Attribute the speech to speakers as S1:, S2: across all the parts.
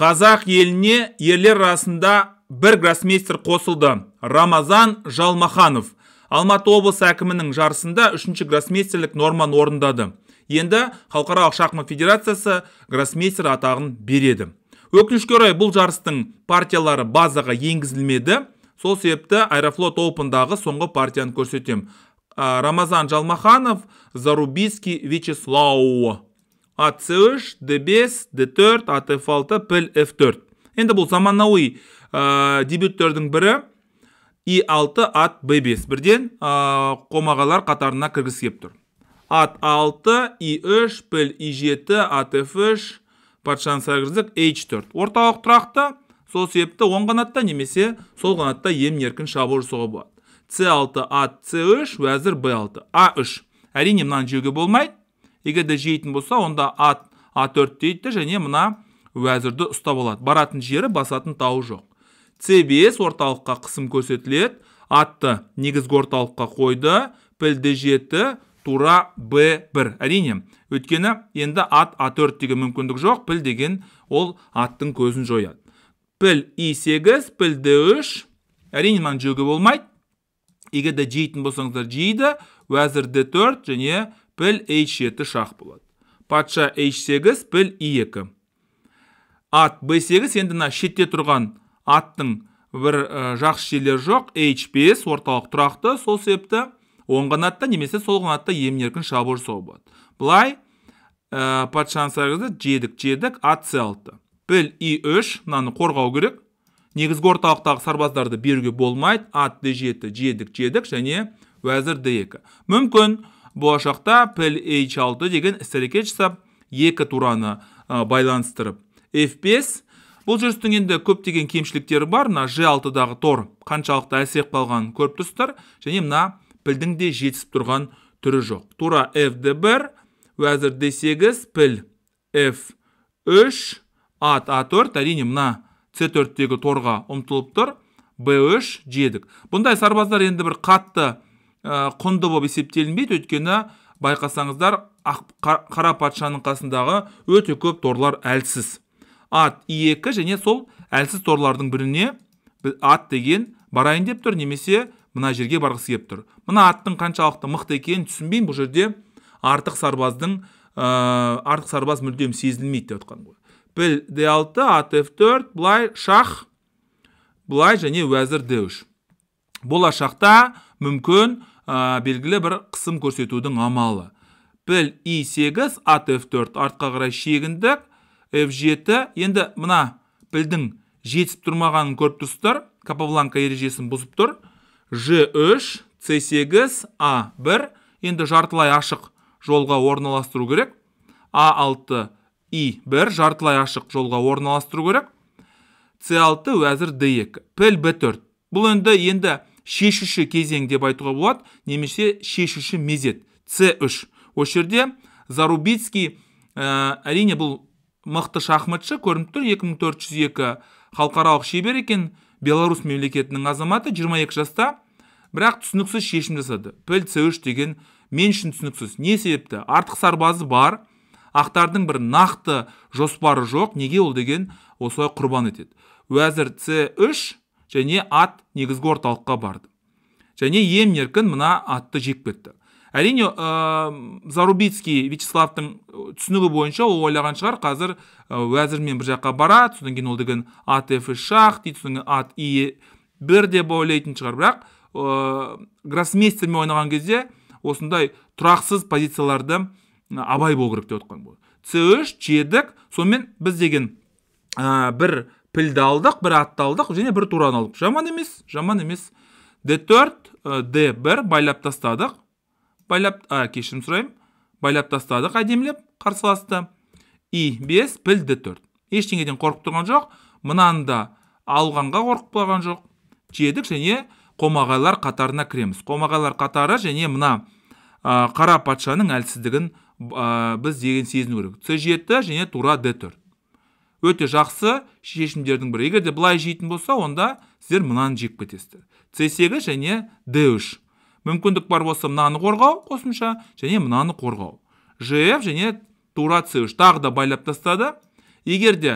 S1: қазақ еліне ерлер арасында бір гроссмейстер қосылды рамазан жалмаханов алматы облысы әкімінің жарысында үшінші гроссмейстерлік норманы орындады енді халықаралық шахмат федерациясы гроссмейстер атағын береді өкінішке орай бұл жарыстың партиялары базаға енгізілмеді сол себепті аэрофлот оупендағы соңғы партияны көрсетемін рамазан жалмаханов зарубийский вячеслау А3, D5, D4, ATF6, Пл, Ф 4 Енді бұл заманауи дебюттердің бірі И6, ат Б 5 Бірден қомағалар қатарына кіргіз кеп тұр. Ат 6, И3, Пл, И7, ат F3, патшаны сарғыздық H4. Орталық тұрақты сол сөйепті, оң қанатта немесе сол қанатта ем еркін шабуыл соғы болады c6 ат С 3 уәзір b6 а3 әрине мынаны жеуге болмайды егер де жейтін болса онда ат а 4 дейді және мына уәзірді ұстап алады баратын жері басатын тауы жоқ с 5 орталыққа қысым көрсетіледі атты негізгі орталыққа қойды пілді жеті тура б 1 әрине өйткені енді ат а 4 деген мүмкіндік жоқ піл деген ол аттың көзін жояды піл и 8 піл д 3 әрине мынаны жөгі болмайды егер де жейтін болсаңыздар жейді уәзір д 4 және піл H7 шақ болады патша H8 піл i 2 ат B8 енді мына шетте тұрған аттың бір ә, жақсы жерлері жоқ H5 орталық тұрақты сол себепті оң қанатта немесе сол қанатта емін еркін шабуыл жасауға болады былай ә, патшаның сарғызы жедік жедік ат c6 піл и3 мынаны қорғау керек негізгі орталықтағы сарбаздарды беруге болмайды ат d7 жедік жедік және уәзір d2 мүмкін болашақта піл h6 деген іс жасап екі тураны байланыстырып f5 бұл жүрістің енді көптеген кемшіліктері бар мына g6-дағы тор қаншалықты әлсіреп қалғанын көріп тұрсыздар және мына пілдің де жетісіп тұрған түрі жоқ тура fd1 уәзір d8 піл f3 ат а4 әрине мына c4-тегі торға ұмтылып тұр b3 жедік бұндай сарбаздар енді бір қатты Ә, құнды болып есептелінбейді өйткені байқасаңыздар қара патшаның қасындағы өте көп торлар әлсіз ат екі және сол әлсіз торлардың біріне ат деген барайын деп тұр немесе мына жерге барғысы келіп тұр мына аттың қаншалықты мықты екенін түсінбеймін бұл жерде артық сарбаздың ә, артық сарбаз мүлдем сезілмейді деп отқан ғой піл д алты ат ф төрт былай шах былай және уәзір д үш болашақта мүмкін ә, белгілі бір қысым көрсетудің амалы біл и8 ат f4 артқа қарай шегіндік f7 енді мына білдің жетісіп тұрмағанын көріп тұрсыздар капабланка ережесін бұзып тұр g3 c8 a1 енді жартылай ашық жолға орналастыру керек а6 и1 жартылай ашық жолға орналастыру керек c6 уәзір d2 піл b4 бұл енді енді шешуші кезең деп айтуға болады немесе шешуші мезет с 3 осы жерде зарубицкий ә, әрине бұл мықты шахматшы көрініп тұр 2402 халықаралық шебер екен беларусь мемлекетінің азаматы 22 жаста бірақ түсініксіз шешім жасады піл с 3 деген мен үшін түсініксіз не себепті артық сарбазы бар ақтардың бір нақты жоспары жоқ неге ол деген осылай құрбан етеді уәзір с 3 және ат негізгі орталыққа барды және ем еркін мына атты жеп кетті әрине ә, зарубицкий вячеславтың түсінігі бойынша ол ойлаған шығар қазір уәзірмен бір жаққа барады содан кейін ол деген ат ф шах дейді содан кейін ат и бір деп ойлайтын шығар бірақ ә, гроссмейстермен ойнаған кезде осындай тұрақсыз позицияларды абай болу керек деп отқан бұл үш жедік сонымен біз деген ә, бір пілді алдық бір атты алдық және бір тураны алдық жаман емес жаман емес d4 d1 байлап тастадық байлап а кешірім сұраймын байлап тастадық әдемілеп қарсыласты и5 піл д 4 ештеңеден қорқып тұрған жоқ мынаны да алғанға қорқып жоқ жедік және қомағайлар қатарына кіреміз қомағайлар қатары және мына қара патшаның әлсіздігін біз деген сезіну керек c7 және тура d4 өте жақсы шешімдердің бірі егер де былай жейтін болса онда сіздер мынаны жеп кетесіздер с сегіз және д үш мүмкіндік бар болса мынаны қорғау қосымша және мынаны қорғау жф және тура с үш тағы да байлап тастады егер де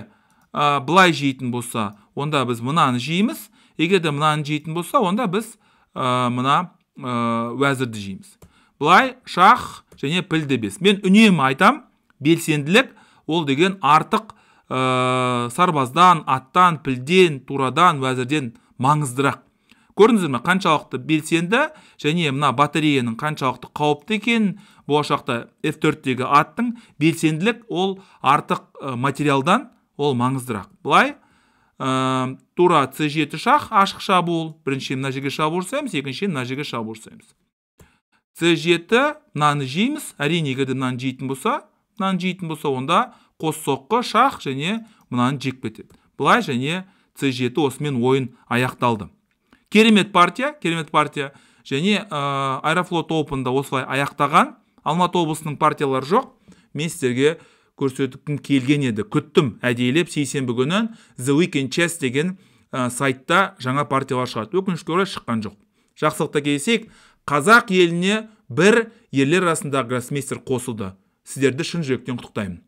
S1: ә, былай жейтін болса онда біз мынаны жейміз егер де мынаны жейтін болса онда біз ә, мына ә, уәзірді жейміз былай шах және пілді бес мен үнемі айтам белсенділік ол деген артық ә, сарбаздан аттан пілден турадан уәзірден маңыздырақ көрдіңіздер ме қаншалықты белсенді және мына батареяның қаншалықты қауіпті екенін болашақта f 4тегі аттың белсенділік ол артық э, материалдан ол маңыздырақ былай ә, тура c 7 шах ашық шабуыл бірінші мына жерге шабуыл жасаймыз екінші мына жерге шабуыл жасаймыз c жеті мынаны жейміз әрине егер де мынаны жейтін болса мынаны жейтін болса онда қос соққы шақ және мынаны жеп кетеді былай және c жеті осымен ойын аяқталды керемет партия керемет партия және аэрофлот опенда осылай аяқтаған алматы облысының партиялары жоқ мен сіздерге көрсеткім келген еді күттім әдейілеп сейсенбі күні the weekend chess деген сайтта жаңа партиялар шығады өкінішке орай шыққан жоқ жақсылықта келсек қазақ еліне бір ерлер арасындағы гроссмейстер қосылды сіздерді шын жүректен құттықтаймын